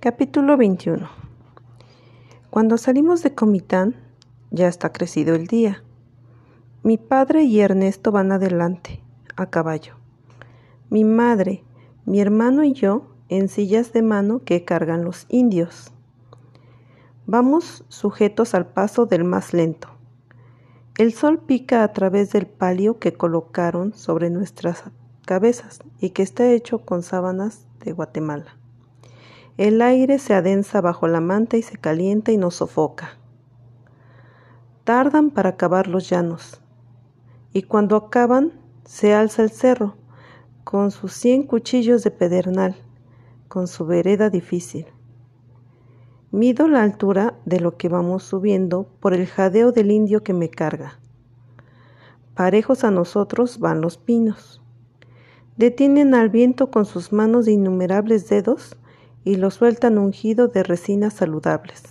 Capítulo 21 Cuando salimos de Comitán, ya está crecido el día. Mi padre y Ernesto van adelante, a caballo. Mi madre, mi hermano y yo en sillas de mano que cargan los indios. Vamos sujetos al paso del más lento. El sol pica a través del palio que colocaron sobre nuestras cabezas y que está hecho con sábanas de Guatemala. El aire se adensa bajo la manta y se calienta y nos sofoca. Tardan para acabar los llanos. Y cuando acaban, se alza el cerro, con sus cien cuchillos de pedernal, con su vereda difícil. Mido la altura de lo que vamos subiendo por el jadeo del indio que me carga. Parejos a nosotros van los pinos. Detienen al viento con sus manos de innumerables dedos y lo sueltan ungido de resinas saludables.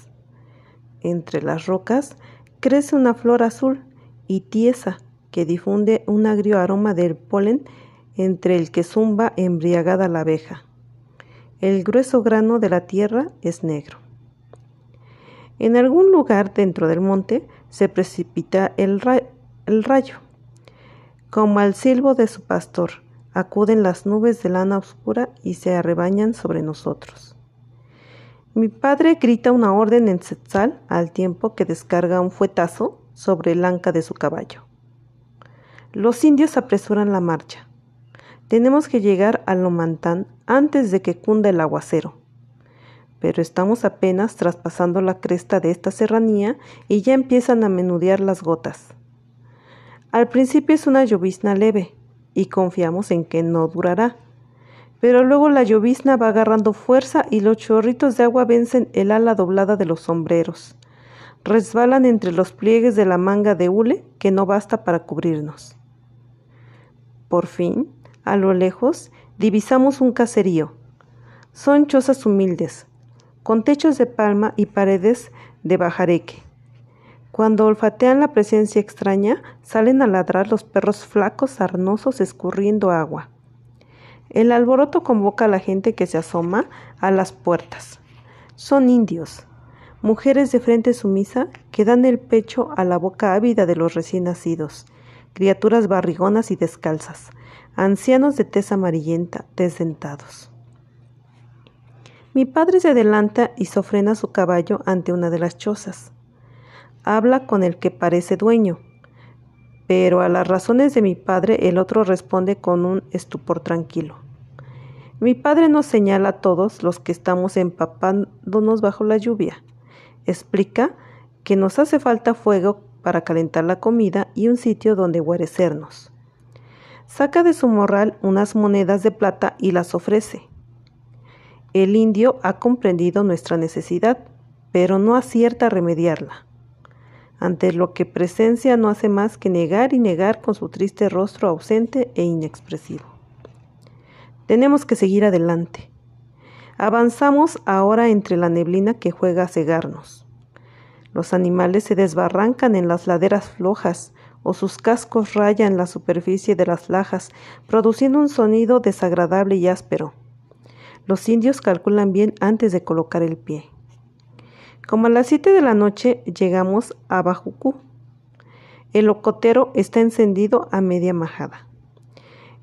Entre las rocas crece una flor azul y tiesa que difunde un agrio aroma del polen entre el que zumba embriagada la abeja. El grueso grano de la tierra es negro. En algún lugar dentro del monte se precipita el, rayo, como al silbo de su pastor, Acuden las nubes de lana oscura y se arrebañan sobre nosotros. Mi padre grita una orden en Setzal al tiempo que descarga un fuetazo sobre el anca de su caballo. Los indios apresuran la marcha. Tenemos que llegar a Lomantán antes de que cunda el aguacero. Pero estamos apenas traspasando la cresta de esta serranía y ya empiezan a menudear las gotas. Al principio es una llovizna leve, y confiamos en que no durará. Pero luego la llovizna va agarrando fuerza y los chorritos de agua vencen el ala doblada de los sombreros. Resbalan entre los pliegues de la manga de hule que no basta para cubrirnos. Por fin, a lo lejos, divisamos un caserío. Son chozas humildes, con techos de palma y paredes de bajareque. Cuando olfatean la presencia extraña, salen a ladrar los perros flacos, arnosos, escurriendo agua. El alboroto convoca a la gente que se asoma a las puertas. Son indios, mujeres de frente sumisa que dan el pecho a la boca ávida de los recién nacidos, criaturas barrigonas y descalzas, ancianos de tez amarillenta, desdentados. Mi padre se adelanta y sofrena su caballo ante una de las chozas habla con el que parece dueño. Pero a las razones de mi padre el otro responde con un estupor tranquilo. Mi padre nos señala a todos los que estamos empapándonos bajo la lluvia. Explica que nos hace falta fuego para calentar la comida y un sitio donde guarecernos. Saca de su morral unas monedas de plata y las ofrece. El indio ha comprendido nuestra necesidad, pero no acierta a remediarla ante lo que presencia no hace más que negar y negar con su triste rostro ausente e inexpresivo. Tenemos que seguir adelante. Avanzamos ahora entre la neblina que juega a cegarnos. Los animales se desbarrancan en las laderas flojas o sus cascos rayan la superficie de las lajas, produciendo un sonido desagradable y áspero. Los indios calculan bien antes de colocar el pie. Como a las 7 de la noche llegamos a Bajucú. El locotero está encendido a media majada.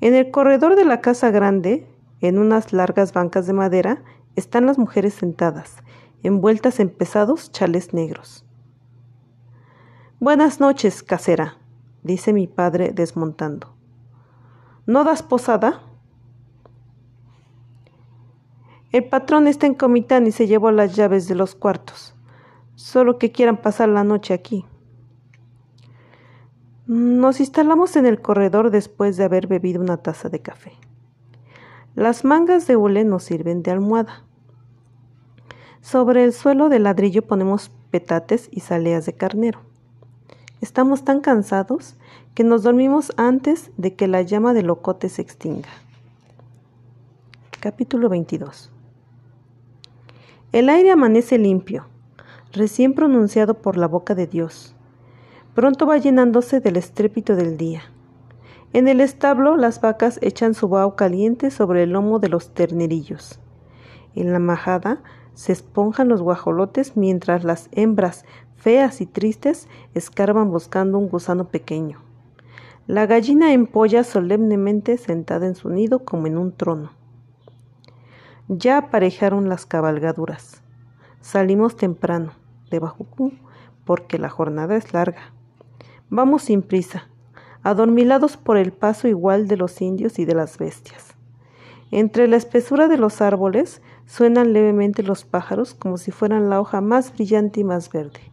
En el corredor de la casa grande, en unas largas bancas de madera, están las mujeres sentadas, envueltas en pesados chales negros. Buenas noches, casera, dice mi padre desmontando. ¿No das posada? El patrón está en Comitán y se llevó las llaves de los cuartos solo que quieran pasar la noche aquí. Nos instalamos en el corredor después de haber bebido una taza de café. Las mangas de hule nos sirven de almohada. Sobre el suelo de ladrillo ponemos petates y saleas de carnero. Estamos tan cansados que nos dormimos antes de que la llama de locote se extinga. Capítulo 22. El aire amanece limpio recién pronunciado por la boca de Dios. Pronto va llenándose del estrépito del día. En el establo las vacas echan su vaho caliente sobre el lomo de los ternerillos. En la majada se esponjan los guajolotes mientras las hembras, feas y tristes, escarban buscando un gusano pequeño. La gallina empolla solemnemente sentada en su nido como en un trono. Ya aparejaron las cabalgaduras. Salimos temprano de Bajucú porque la jornada es larga. Vamos sin prisa, adormilados por el paso igual de los indios y de las bestias. Entre la espesura de los árboles suenan levemente los pájaros como si fueran la hoja más brillante y más verde.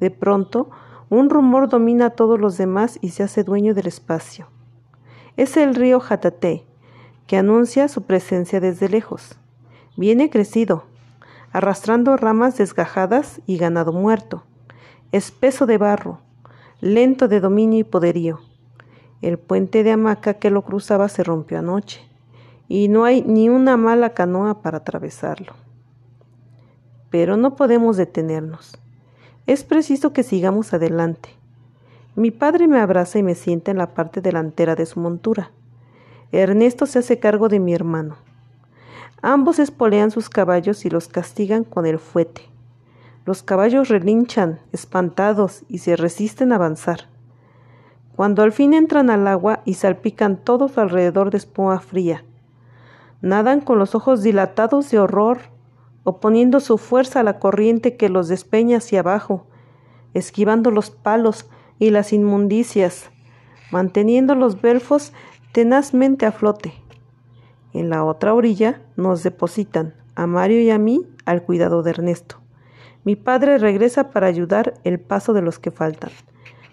De pronto, un rumor domina a todos los demás y se hace dueño del espacio. Es el río Jatate, que anuncia su presencia desde lejos. Viene crecido, arrastrando ramas desgajadas y ganado muerto, espeso de barro, lento de dominio y poderío. El puente de hamaca que lo cruzaba se rompió anoche, y no hay ni una mala canoa para atravesarlo. Pero no podemos detenernos. Es preciso que sigamos adelante. Mi padre me abraza y me sienta en la parte delantera de su montura. Ernesto se hace cargo de mi hermano. Ambos espolean sus caballos y los castigan con el fuete. Los caballos relinchan, espantados, y se resisten a avanzar. Cuando al fin entran al agua y salpican todos alrededor de espuma fría, nadan con los ojos dilatados de horror, oponiendo su fuerza a la corriente que los despeña hacia abajo, esquivando los palos y las inmundicias, manteniendo los belfos tenazmente a flote. En la otra orilla nos depositan, a Mario y a mí, al cuidado de Ernesto. Mi padre regresa para ayudar el paso de los que faltan.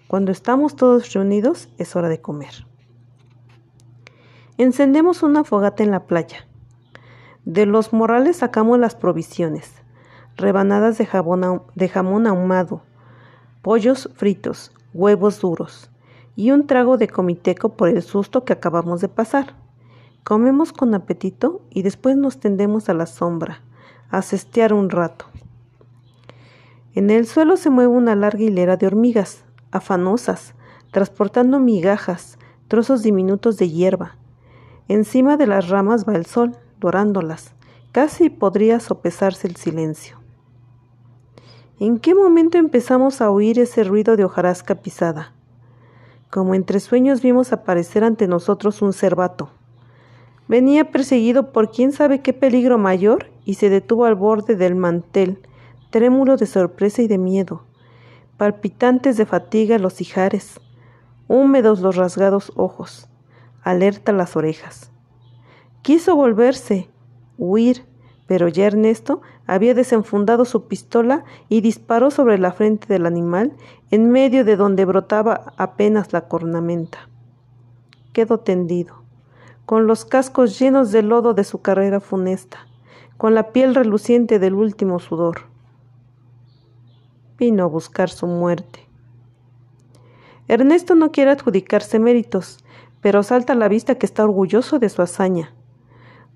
Cuando estamos todos reunidos es hora de comer. Encendemos una fogata en la playa. De los morrales sacamos las provisiones, rebanadas de, de jamón ahumado, pollos fritos, huevos duros y un trago de comiteco por el susto que acabamos de pasar. Comemos con apetito y después nos tendemos a la sombra, a cestear un rato. En el suelo se mueve una larga hilera de hormigas, afanosas, transportando migajas, trozos diminutos de hierba. Encima de las ramas va el sol, dorándolas. Casi podría sopesarse el silencio. ¿En qué momento empezamos a oír ese ruido de hojarasca pisada? Como entre sueños vimos aparecer ante nosotros un cervato. Venía perseguido por quién sabe qué peligro mayor y se detuvo al borde del mantel, trémulo de sorpresa y de miedo, palpitantes de fatiga los ijares, húmedos los rasgados ojos, alerta las orejas. Quiso volverse, huir, pero ya Ernesto había desenfundado su pistola y disparó sobre la frente del animal, en medio de donde brotaba apenas la cornamenta. Quedó tendido con los cascos llenos de lodo de su carrera funesta, con la piel reluciente del último sudor. Vino a buscar su muerte. Ernesto no quiere adjudicarse méritos, pero salta a la vista que está orgulloso de su hazaña.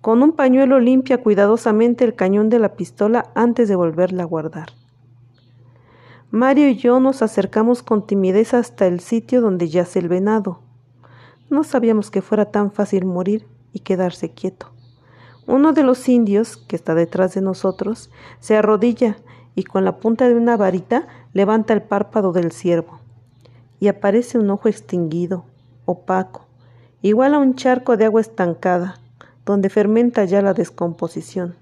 Con un pañuelo limpia cuidadosamente el cañón de la pistola antes de volverla a guardar. Mario y yo nos acercamos con timidez hasta el sitio donde yace el venado. No sabíamos que fuera tan fácil morir y quedarse quieto. Uno de los indios, que está detrás de nosotros, se arrodilla y con la punta de una varita levanta el párpado del ciervo. Y aparece un ojo extinguido, opaco, igual a un charco de agua estancada, donde fermenta ya la descomposición.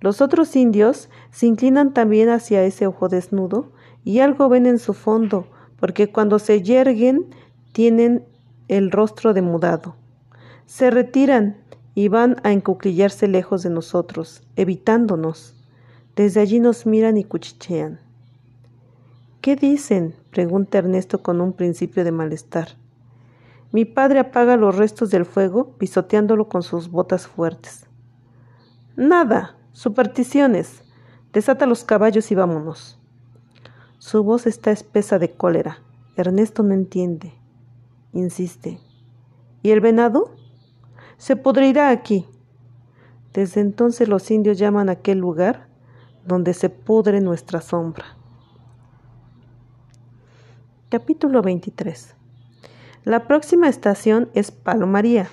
Los otros indios se inclinan también hacia ese ojo desnudo y algo ven en su fondo, porque cuando se yerguen tienen el rostro demudado. Se retiran y van a encuclillarse lejos de nosotros, evitándonos. Desde allí nos miran y cuchichean. ¿Qué dicen? pregunta Ernesto con un principio de malestar. Mi padre apaga los restos del fuego pisoteándolo con sus botas fuertes. Nada, supersticiones. Desata los caballos y vámonos. Su voz está espesa de cólera. Ernesto no entiende insiste. ¿Y el venado? Se pudrirá aquí. Desde entonces los indios llaman aquel lugar donde se pudre nuestra sombra. Capítulo 23. La próxima estación es Palomaría,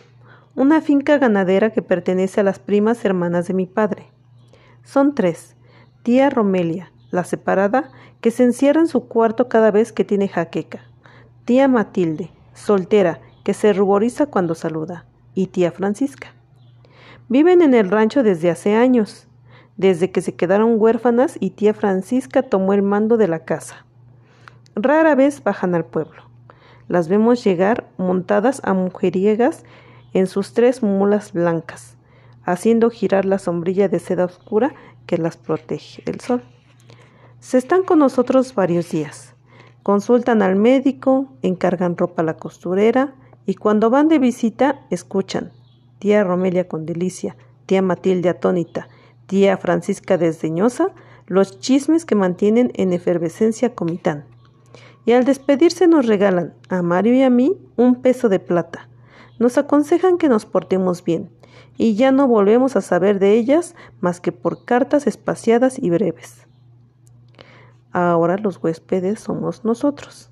una finca ganadera que pertenece a las primas hermanas de mi padre. Son tres. Tía Romelia, la separada, que se encierra en su cuarto cada vez que tiene jaqueca. Tía Matilde, soltera, que se ruboriza cuando saluda, y tía Francisca. Viven en el rancho desde hace años, desde que se quedaron huérfanas y tía Francisca tomó el mando de la casa. Rara vez bajan al pueblo. Las vemos llegar montadas a mujeriegas en sus tres mulas blancas, haciendo girar la sombrilla de seda oscura que las protege del sol. Se están con nosotros varios días. Consultan al médico, encargan ropa a la costurera y cuando van de visita escuchan. Tía Romelia con delicia, tía Matilde atónita, tía Francisca desdeñosa, los chismes que mantienen en efervescencia Comitán. Y al despedirse nos regalan, a Mario y a mí, un peso de plata. Nos aconsejan que nos portemos bien, y ya no volvemos a saber de ellas más que por cartas espaciadas y breves ahora los huéspedes somos nosotros.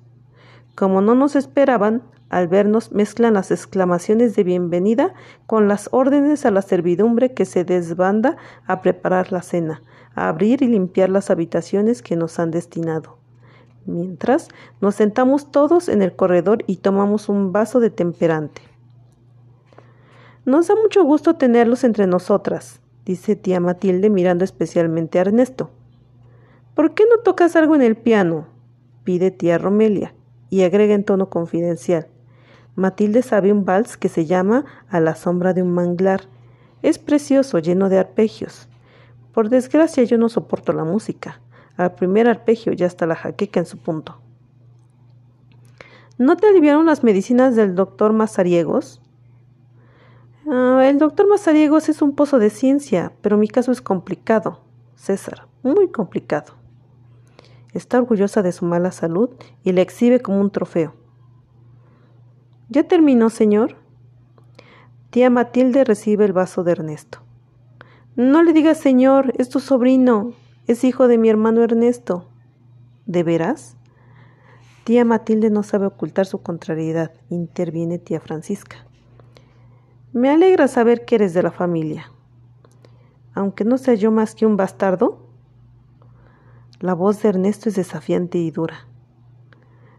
Como no nos esperaban, al vernos mezclan las exclamaciones de bienvenida con las órdenes a la servidumbre que se desbanda a preparar la cena, a abrir y limpiar las habitaciones que nos han destinado. Mientras, nos sentamos todos en el corredor y tomamos un vaso de temperante. Nos da mucho gusto tenerlos entre nosotras, dice tía Matilde mirando especialmente a Ernesto. ¿Por qué no tocas algo en el piano? pide tía Romelia y agrega en tono confidencial. Matilde sabe un vals que se llama A la sombra de un manglar. Es precioso, lleno de arpegios. Por desgracia yo no soporto la música. Al primer arpegio ya está la jaqueca en su punto. ¿No te aliviaron las medicinas del doctor Mazariegos? Ah, el doctor Mazariegos es un pozo de ciencia, pero mi caso es complicado, César, muy complicado. Está orgullosa de su mala salud y la exhibe como un trofeo. ¿Ya terminó, señor? Tía Matilde recibe el vaso de Ernesto. No le digas, señor, es tu sobrino, es hijo de mi hermano Ernesto. ¿De veras? Tía Matilde no sabe ocultar su contrariedad, interviene tía Francisca. Me alegra saber que eres de la familia. Aunque no sea yo más que un bastardo, la voz de Ernesto es desafiante y dura.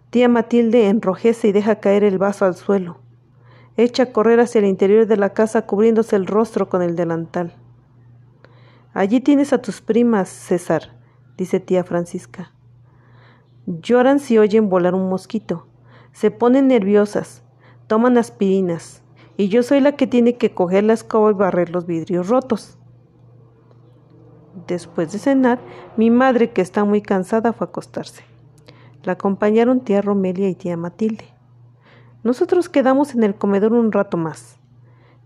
Tía Matilde enrojece y deja caer el vaso al suelo. Echa a correr hacia el interior de la casa cubriéndose el rostro con el delantal. Allí tienes a tus primas, César, dice tía Francisca. Lloran si oyen volar un mosquito. Se ponen nerviosas, toman aspirinas, y yo soy la que tiene que coger la escoba y barrer los vidrios rotos. Después de cenar, mi madre, que está muy cansada, fue a acostarse. La acompañaron tía Romelia y tía Matilde. Nosotros quedamos en el comedor un rato más.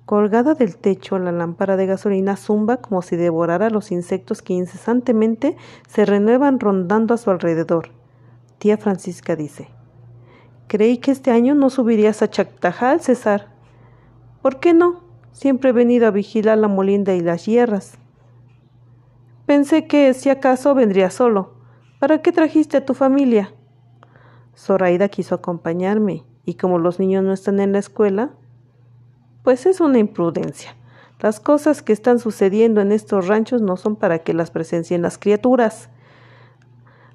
Colgada del techo, la lámpara de gasolina zumba como si devorara los insectos que incesantemente se renuevan rondando a su alrededor. Tía Francisca dice, Creí que este año no subirías a Chactajal, César. ¿Por qué no? Siempre he venido a vigilar la molinda y las hierras. Pensé que si acaso vendría solo. ¿Para qué trajiste a tu familia? Zoraida quiso acompañarme, y como los niños no están en la escuela, pues es una imprudencia. Las cosas que están sucediendo en estos ranchos no son para que las presencien las criaturas.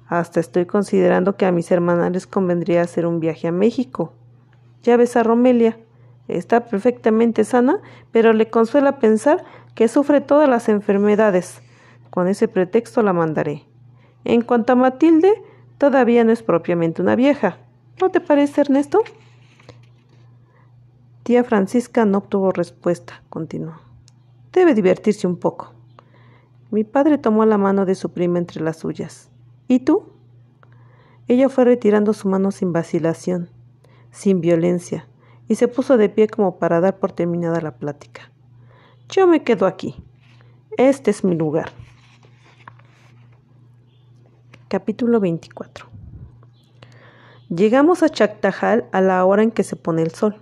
Hasta estoy considerando que a mis hermanas les convendría hacer un viaje a México. Ya ves a Romelia. Está perfectamente sana, pero le consuela pensar que sufre todas las enfermedades. Con ese pretexto la mandaré. En cuanto a Matilde, todavía no es propiamente una vieja. ¿No te parece, Ernesto? Tía Francisca no obtuvo respuesta, continuó. Debe divertirse un poco. Mi padre tomó la mano de su prima entre las suyas. ¿Y tú? Ella fue retirando su mano sin vacilación, sin violencia, y se puso de pie como para dar por terminada la plática. Yo me quedo aquí. Este es mi lugar. Capítulo 24. Llegamos a Chactajal a la hora en que se pone el sol.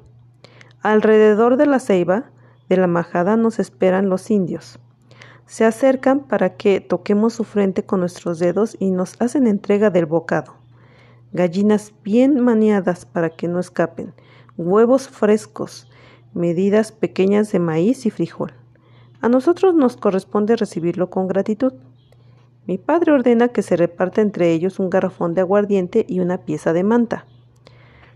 Alrededor de la ceiba de la majada nos esperan los indios. Se acercan para que toquemos su frente con nuestros dedos y nos hacen entrega del bocado. Gallinas bien maniadas para que no escapen, huevos frescos, medidas pequeñas de maíz y frijol. A nosotros nos corresponde recibirlo con gratitud. Mi padre ordena que se reparta entre ellos un garrafón de aguardiente y una pieza de manta.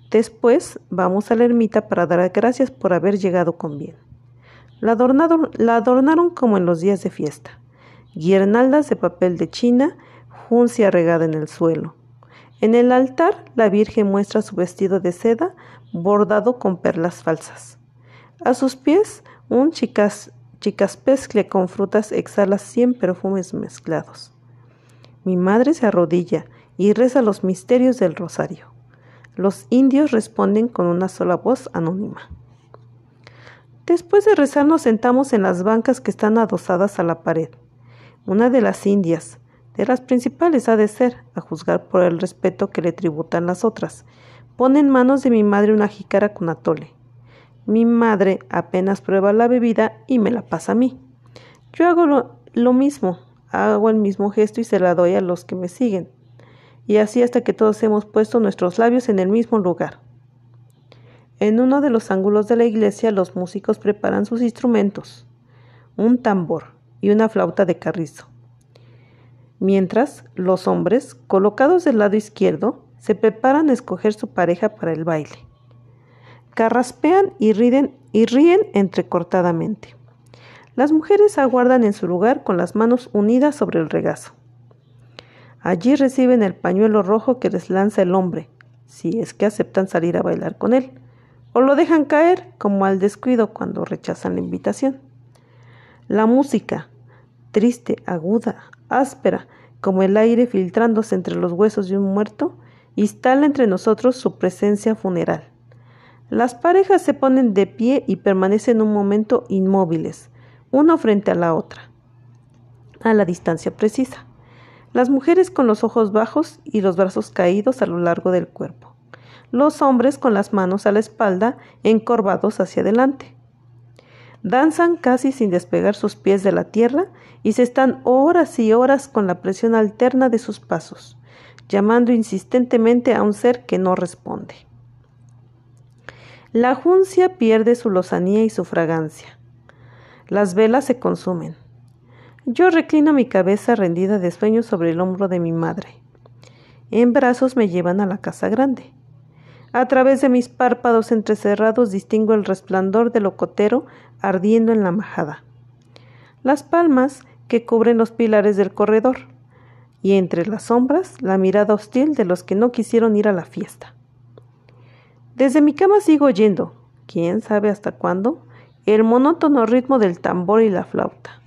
Después vamos a la ermita para dar gracias por haber llegado con bien. La, adornaron como en los días de fiesta. Guirnaldas de papel de China, juncia regada en el suelo. En el altar la Virgen muestra su vestido de seda bordado con perlas falsas. A sus pies un chicas, con frutas exhala cien perfumes mezclados. Mi madre se arrodilla y reza los misterios del rosario. Los indios responden con una sola voz anónima. Después de rezar nos sentamos en las bancas que están adosadas a la pared. Una de las indias, de las principales ha de ser, a juzgar por el respeto que le tributan las otras, pone en manos de mi madre una jícara con atole. Mi madre apenas prueba la bebida y me la pasa a mí. Yo hago lo, lo mismo, hago el mismo gesto y se la doy a los que me siguen, y así hasta que todos hemos puesto nuestros labios en el mismo lugar. En uno de los ángulos de la iglesia los músicos preparan sus instrumentos, un tambor y una flauta de carrizo. Mientras, los hombres, colocados del lado izquierdo, se preparan a escoger su pareja para el baile. Carraspean y, y ríen entrecortadamente. Las mujeres aguardan en su lugar con las manos unidas sobre el regazo. Allí reciben el pañuelo rojo que les lanza el hombre, si es que aceptan salir a bailar con él, o lo dejan caer como al descuido cuando rechazan la invitación. La música, triste, aguda, áspera, como el aire filtrándose entre los huesos de un muerto, instala entre nosotros su presencia funeral. Las parejas se ponen de pie y permanecen un momento inmóviles, uno frente a la otra, a la distancia precisa. Las mujeres con los ojos bajos y los brazos caídos a lo largo del cuerpo. Los hombres con las manos a la espalda, encorvados hacia adelante. Danzan casi sin despegar sus pies de la tierra y se están horas y horas con la presión alterna de sus pasos, llamando insistentemente a un ser que no responde. La juncia pierde su lozanía y su fragancia. Las velas se consumen. Yo reclino mi cabeza rendida de sueño sobre el hombro de mi madre. En brazos me llevan a la casa grande. A través de mis párpados entrecerrados distingo el resplandor del locotero ardiendo en la majada. Las palmas que cubren los pilares del corredor. Y entre las sombras la mirada hostil de los que no quisieron ir a la fiesta. Desde mi cama sigo oyendo, quién sabe hasta cuándo, el monótono ritmo del tambor y la flauta,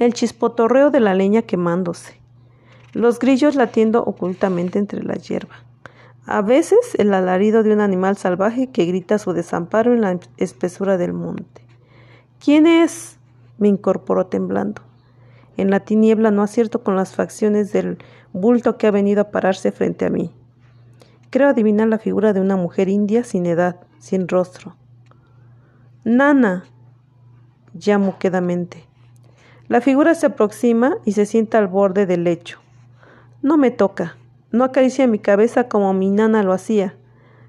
el chispotorreo de la leña quemándose, los grillos latiendo ocultamente entre la hierba, a veces el alarido de un animal salvaje que grita su desamparo en la espesura del monte. ¿Quién es? me incorporó temblando. En la tiniebla no acierto con las facciones del bulto que ha venido a pararse frente a mí. Creo adivinar la figura de una mujer india sin edad, sin rostro, Nana, llamo quedamente. La figura se aproxima y se sienta al borde del lecho. No me toca, no acaricia mi cabeza como mi nana lo hacía,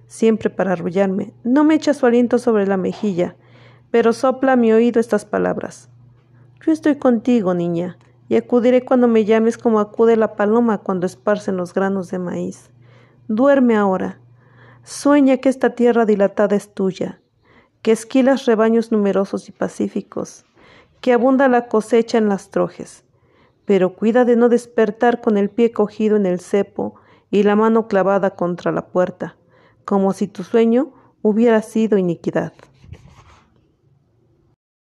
siempre para arrullarme, no me echa su aliento sobre la mejilla, pero sopla a mi oído estas palabras. Yo estoy contigo, niña, y acudiré cuando me llames como acude la paloma cuando esparcen los granos de maíz. Duerme ahora. Sueña que esta tierra dilatada es tuya, que esquilas rebaños numerosos y pacíficos, que abunda la cosecha en las trojes, pero cuida de no despertar con el pie cogido en el cepo y la mano clavada contra la puerta, como si tu sueño hubiera sido iniquidad.